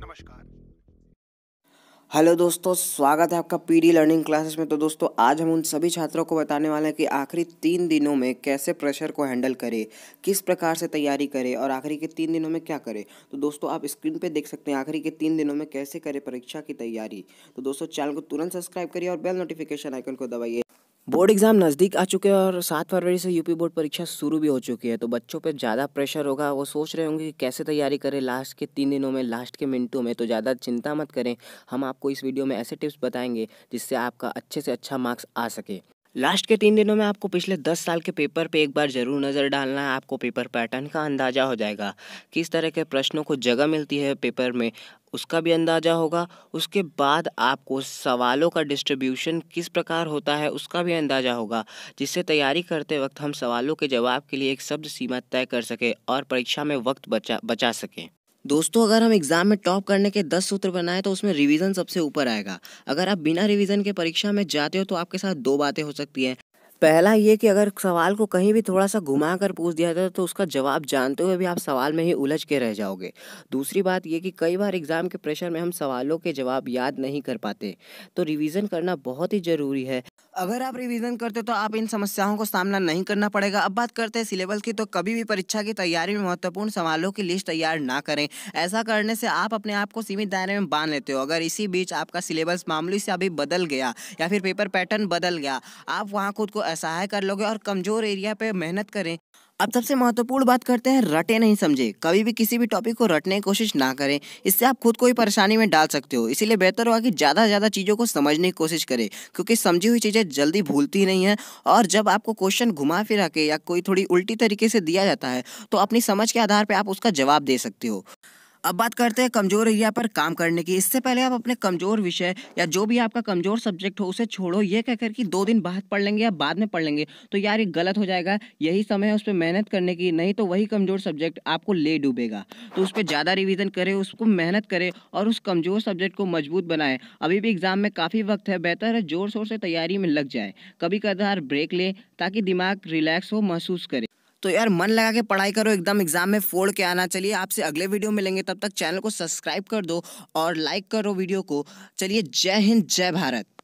नमस्कार हेलो दोस्तों स्वागत है आपका पीडी लर्निंग क्लासेस में तो दोस्तों आज हम उन सभी छात्रों को बताने वाले हैं कि आखिरी तीन दिनों में कैसे प्रेशर को हैंडल करें किस प्रकार से तैयारी करें और आखिरी के तीन दिनों में क्या करें तो दोस्तों आप स्क्रीन पे देख सकते हैं आखिरी के तीन दिनों में कैसे करें परीक्षा की तैयारी तो दोस्तों चैनल को तुरंत सब्सक्राइब करिए और बेल नोटिफिकेशन आइकन को दबाइए बोर्ड एग्ज़ाम नज़दीक आ चुके हैं और सात फरवरी से यूपी बोर्ड परीक्षा शुरू भी हो चुकी है तो बच्चों पे ज़्यादा प्रेशर होगा वो सोच रहे होंगे कि कैसे तैयारी करें लास्ट के तीन दिनों में लास्ट के मिनटों में तो ज़्यादा चिंता मत करें हम आपको इस वीडियो में ऐसे टिप्स बताएंगे जिससे आपका अच्छे से अच्छा मार्क्स आ सके लास्ट के तीन दिनों में आपको पिछले दस साल के पेपर पे एक बार ज़रूर नज़र डालना है आपको पेपर पैटर्न का अंदाज़ा हो जाएगा किस तरह के प्रश्नों को जगह मिलती है पेपर में उसका भी अंदाज़ा होगा उसके बाद आपको सवालों का डिस्ट्रीब्यूशन किस प्रकार होता है उसका भी अंदाज़ा होगा जिससे तैयारी करते वक्त हम सवालों के जवाब के लिए एक शब्द सीमा तय कर सकें और परीक्षा में वक्त बचा बचा सकें दोस्तों अगर हम एग्ज़ाम में टॉप करने के दस सूत्र बनाए तो उसमें रिवीजन सबसे ऊपर आएगा अगर आप बिना रिवीजन के परीक्षा में जाते हो तो आपके साथ दो बातें हो सकती हैं पहला ये कि अगर सवाल को कहीं भी थोड़ा सा घुमा कर पूछ दिया जाए तो उसका जवाब जानते हुए भी आप सवाल में ही उलझ के रह जाओगे दूसरी बात ये कि कई बार एग्ज़ाम के प्रेशर में हम सवालों के जवाब याद नहीं कर पाते तो रिवीजन करना बहुत ही ज़रूरी है अगर आप रिवीजन करते तो आप इन समस्याओं को सामना नहीं करना पड़ेगा अब बात करते हैं सिलेबस की तो कभी भी परीक्षा की तैयारी में महत्वपूर्ण सवालों की लिस्ट तैयार ना करें ऐसा करने से आप अपने आप को सीमित दायरे में बांध लेते हो अगर इसी बीच आपका सिलेबस मामूली से अभी बदल गया या फिर पेपर पैटर्न बदल गया आप वहाँ खुद को असहाय कर लोगे और कमज़ोर एरिया पे मेहनत करें अब सबसे महत्वपूर्ण बात करते हैं रटे नहीं समझे कभी भी किसी भी टॉपिक को रटने की कोशिश ना करें इससे आप खुद को ही परेशानी में डाल सकते हो इसीलिए बेहतर होगा कि ज़्यादा से ज़्यादा चीज़ों को समझने की कोशिश करें क्योंकि समझी हुई चीज़ें जल्दी भूलती नहीं हैं और जब आपको क्वेश्चन घुमा फिरा के या कोई थोड़ी उल्टी तरीके से दिया जाता है तो अपनी समझ के आधार पर आप उसका जवाब दे सकते हो अब बात करते हैं कमजोर एरिया पर काम करने की इससे पहले आप अपने कमजोर विषय या जो भी आपका कमजोर सब्जेक्ट हो उसे छोड़ो ये कहकर कि दो दिन बाद पढ़ लेंगे या बाद में पढ़ लेंगे तो यार ये गलत हो जाएगा यही समय है उस पर मेहनत करने की नहीं तो वही कमजोर सब्जेक्ट आपको ले डूबेगा तो उस पर ज़्यादा रिविजन करे उसको मेहनत करे और उस कमजोर सब्जेक्ट को मजबूत बनाए अभी भी एग्ज़ाम में काफ़ी वक्त है बेहतर है ज़ोर शोर से तैयारी में लग जाए कभी कदार ब्रेक लें ताकि दिमाग रिलैक्स हो महसूस करे तो यार मन लगा के पढ़ाई करो एकदम एग्जाम में फोड़ के आना चलिए आपसे अगले वीडियो मिलेंगे तब तक चैनल को सब्सक्राइब कर दो और लाइक करो वीडियो को चलिए जय हिंद जय भारत